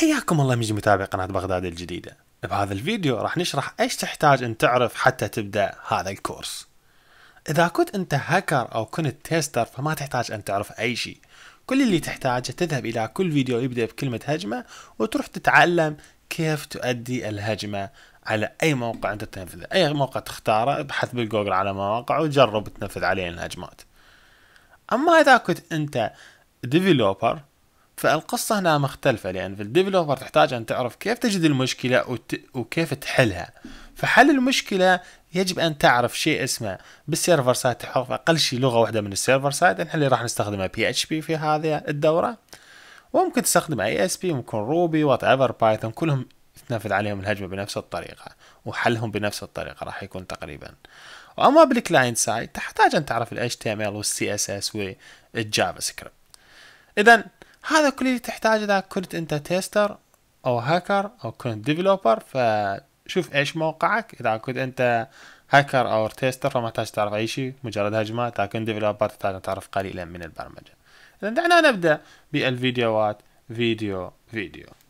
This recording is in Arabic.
حياكم الله ميجي متابعي قناة بغداد الجديدة بهذا الفيديو راح نشرح ايش تحتاج ان تعرف حتى تبدأ هذا الكورس اذا كنت انت هاكر او كنت تيستر فما تحتاج ان تعرف اي شيء كل اللي تحتاجه تذهب الى كل فيديو يبدأ بكلمة هجمة وتروح تتعلم كيف تؤدي الهجمة على اي موقع انت تنفذه اي موقع تختاره ابحث بالجوجل على مواقع وجرب تنفذ عليه الهجمات اما اذا كنت انت ديفلوبر فالقصة هنا مختلفة لأن في الديفلوبر تحتاج أن تعرف كيف تجد المشكلة وت... وكيف تحلها فحل المشكلة يجب أن تعرف شيء اسمه بالسيرفر سايد تحرف أقل شيء لغة واحدة من السيرفر سايد نحن اللي راح نستخدمها بي اتش بي في هذه الدورة وممكن تستخدم اي اس بي ممكن روبي وات ايفر بايثون كلهم تنفذ عليهم الهجمة بنفس الطريقة وحلهم بنفس الطريقة راح يكون تقريبا واما بالكلاينت سايد تحتاج ان تعرف ال HTML وال CSS والجافا سكريبت اذا هذا كل اللي تحتاجه اذا كنت انت تيستر او هاكر او كنت ديفلوبر فشوف ايش موقعك اذا كنت انت هاكر او تيستر فما تحتاج تعرف اي شيء مجرد هجمات اذا كنت ديفلوبر تحتاج تعرف قليلا من البرمجه اذا دعنا نبدا بالفيديوهات فيديو فيديو